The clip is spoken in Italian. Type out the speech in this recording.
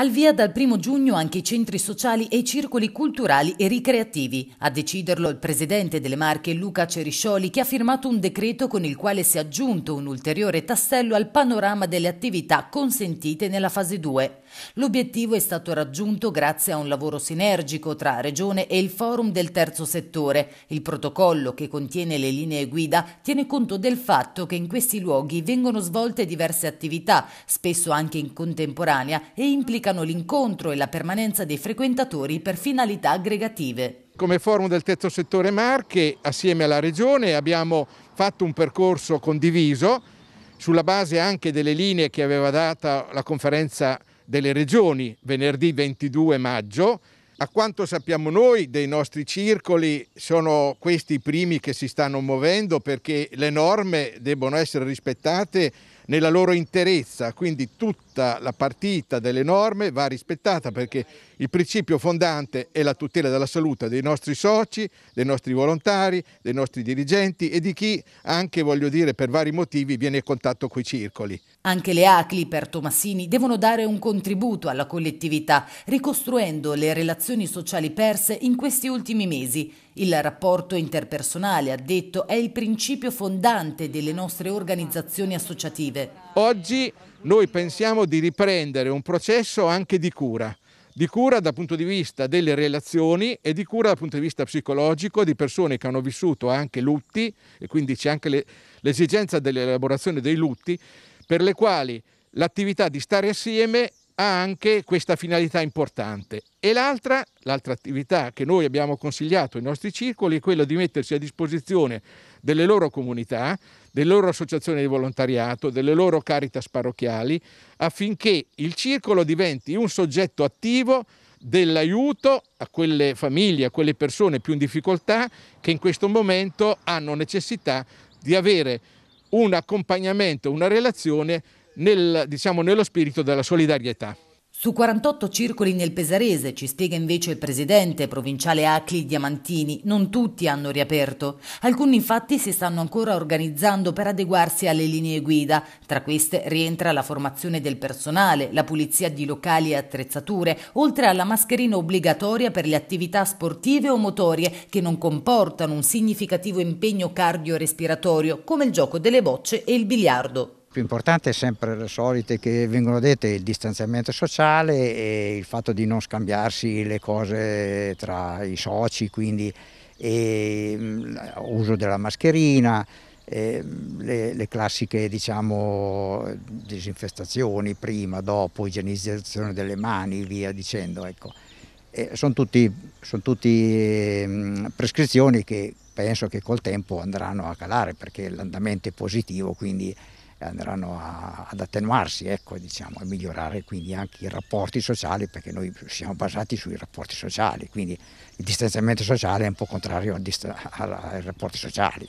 Al via dal 1 giugno anche i centri sociali e i circoli culturali e ricreativi. A deciderlo il presidente delle Marche Luca Ceriscioli che ha firmato un decreto con il quale si è aggiunto un ulteriore tassello al panorama delle attività consentite nella fase 2. L'obiettivo è stato raggiunto grazie a un lavoro sinergico tra Regione e il Forum del Terzo Settore. Il protocollo che contiene le linee guida tiene conto del fatto che in questi luoghi vengono svolte diverse attività, spesso anche in contemporanea e implica cercano l'incontro e la permanenza dei frequentatori per finalità aggregative. Come forum del terzo settore Marche, assieme alla Regione, abbiamo fatto un percorso condiviso sulla base anche delle linee che aveva data la conferenza delle regioni venerdì 22 maggio. A quanto sappiamo noi dei nostri circoli sono questi i primi che si stanno muovendo perché le norme debbono essere rispettate nella loro interezza, quindi tutta la partita delle norme va rispettata perché il principio fondante è la tutela della salute dei nostri soci, dei nostri volontari, dei nostri dirigenti e di chi anche, voglio dire, per vari motivi viene a contatto con i circoli. Anche le ACLI per Tomassini devono dare un contributo alla collettività, ricostruendo le relazioni sociali perse in questi ultimi mesi. Il rapporto interpersonale, ha detto, è il principio fondante delle nostre organizzazioni associative. Oggi noi pensiamo di riprendere un processo anche di cura di cura dal punto di vista delle relazioni e di cura dal punto di vista psicologico di persone che hanno vissuto anche lutti e quindi c'è anche l'esigenza dell'elaborazione dei lutti per le quali l'attività di stare assieme ha anche questa finalità importante. E l'altra, l'altra attività che noi abbiamo consigliato ai nostri circoli è quella di mettersi a disposizione delle loro comunità, delle loro associazioni di volontariato, delle loro caritas parrocchiali, affinché il circolo diventi un soggetto attivo dell'aiuto a quelle famiglie, a quelle persone più in difficoltà che in questo momento hanno necessità di avere un accompagnamento, una relazione nel, diciamo, nello spirito della solidarietà. Su 48 circoli nel Pesarese, ci spiega invece il presidente provinciale Acli Diamantini, non tutti hanno riaperto. Alcuni infatti si stanno ancora organizzando per adeguarsi alle linee guida. Tra queste rientra la formazione del personale, la pulizia di locali e attrezzature, oltre alla mascherina obbligatoria per le attività sportive o motorie che non comportano un significativo impegno cardiorespiratorio, come il gioco delle bocce e il biliardo più importante è sempre le solite che vengono dette, il distanziamento sociale e il fatto di non scambiarsi le cose tra i soci, quindi mm, uso della mascherina, mm, le, le, classiche diciamo, disinfestazioni prima, dopo, igienizzazione delle mani, via dicendo. Ecco. Sono tutte son eh, prescrizioni che penso che col tempo andranno a calare perché l'andamento è positivo, quindi eh, andranno a, ad attenuarsi ecco, diciamo, a migliorare quindi anche i rapporti sociali perché noi siamo basati sui rapporti sociali, quindi il distanziamento sociale è un po' contrario ai rapporti sociali.